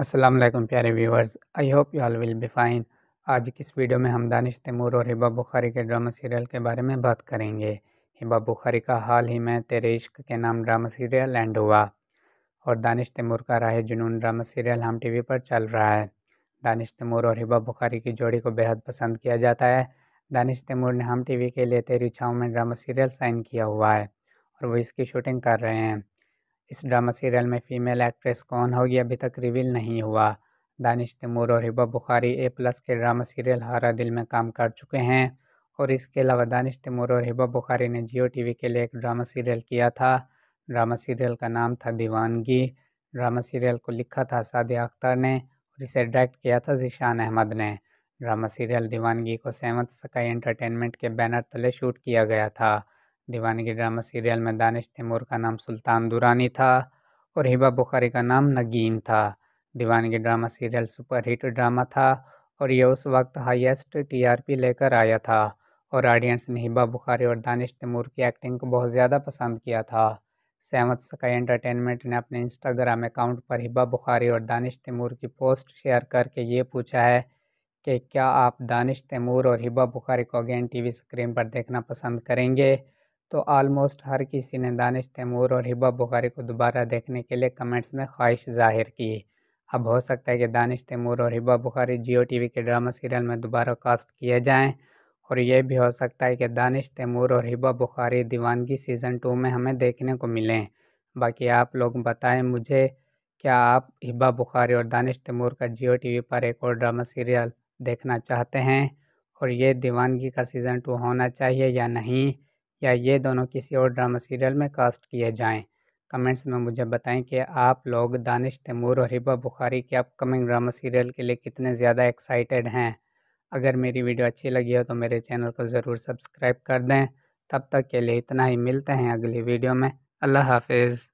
असलम प्यारे viewers I hope you all will be fine आज की इस वीडियो में हम दानिश तैमूर और हिबा बुखारी के ड्रामा सीरियल के बारे में बात करेंगे हिबा बुखारी का हाल ही में तेरे इश्क के नाम ड्रामा सीरियल एंड हुआ और दानिश तैमूर का राह जुनून ड्रामा सीरियल हम टीवी पर चल रहा है दानिश तैमूर और हिबा बुखारी की जोड़ी को बेहद पसंद किया जाता है दानिश तैमूर ने हम टी के लिए तेरी छाँव में ड्रामा सीरियल साइन किया हुआ है और वो इसकी शूटिंग कर रहे हैं इस ड्रामा सीरियल में फीमेल एक्ट्रेस कौन होगी अभी तक रिवील नहीं हुआ दानिश तैमूर और हिबा बुखारी ए प्लस के ड्रामा सीरियल हारा दिल में काम कर चुके हैं और इसके अलावा दानिश तैमूर और हिबा बुखारी ने जियो टी के लिए एक ड्रामा सीरियल किया था ड्रामा सीरियल का नाम था दीवानगी ड्रामा सीरियल को लिखा था सादिया अख्तर ने और इसे डायरेक्ट किया था जीशान अहमद ने ड्रामा सीरियल दीवानगी को सेवंत सकाई एंटरटेनमेंट के बैनर तले शूट किया गया था दीवानगी ड्रामा सीरियल में दानिश तैमूर का नाम सुल्तान दुरानी था और हिबा बुखारी का नाम नगीन था दीवानगी ड्रामा सीरियल सुपरहिट ड्रामा था और यह उस वक्त हाईएस्ट टीआरपी लेकर आया था और ऑडियंस ने हिबा बुखारी और दानिश तैमूर की एक्टिंग को बहुत ज़्यादा पसंद किया था सहमत स्काई एंटरटेनमेंट ने अपने इंस्टाग्राम अकाउंट पर हिबा बुखारी और दानिश तैमूर की पोस्ट शेयर करके ये पूछा है कि क्या आप दानिश तैमूर और हिबा बुखारी को अगेन टीवी स्क्रीन पर देखना पसंद करेंगे तो आलमोस्ट हर किसी ने दानिश तैमूर और हिबा बुखारी को दोबारा देखने के लिए कमेंट्स में ख्वाहिश जाहिर की अब हो सकता है कि दानिश तैमूर और हिबा बुखारी जियो टी के ड्रामा सीरियल में दोबारा कास्ट किए जाएँ और यह भी हो सकता है कि दानिश तैमूर और हिबा बुखारी दीवानगी सीज़न टू में हमें देखने को मिलें बाकी आप लोग बताएं मुझे क्या आप हिबा बुखारी और दानिश तैमूर का जियो टीवी पर एक और ड्रामा सीरियल देखना चाहते हैं और ये दीवानगी का सीज़न टू होना चाहिए या नहीं या ये दोनों किसी और ड्रामा सीरियल में कास्ट किए जाएं कमेंट्स में मुझे बताएं कि आप लोग दानिश तैमूर और हिबा बुखारी के अपकमिंग ड्रामा सीरियल के लिए कितने ज़्यादा एक्साइटेड हैं अगर मेरी वीडियो अच्छी लगी हो तो मेरे चैनल को ज़रूर सब्सक्राइब कर दें तब तक के लिए इतना ही मिलते हैं अगली वीडियो में अल्लाह हाफिज़